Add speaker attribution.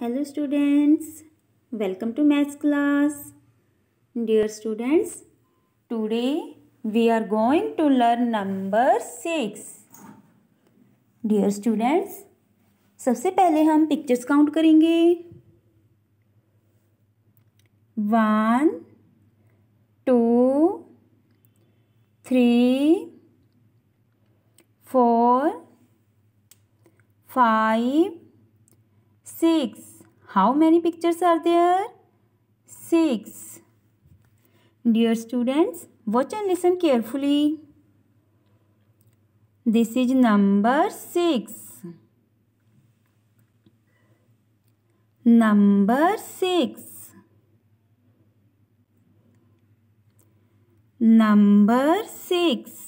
Speaker 1: Hello students welcome to maths class dear students today we are going to learn number six dear students सबसे पहले हम pictures count करेंगे one two three four five Six. How many pictures are there? Six. Dear students, watch and listen carefully. This is number six. Number six. Number six.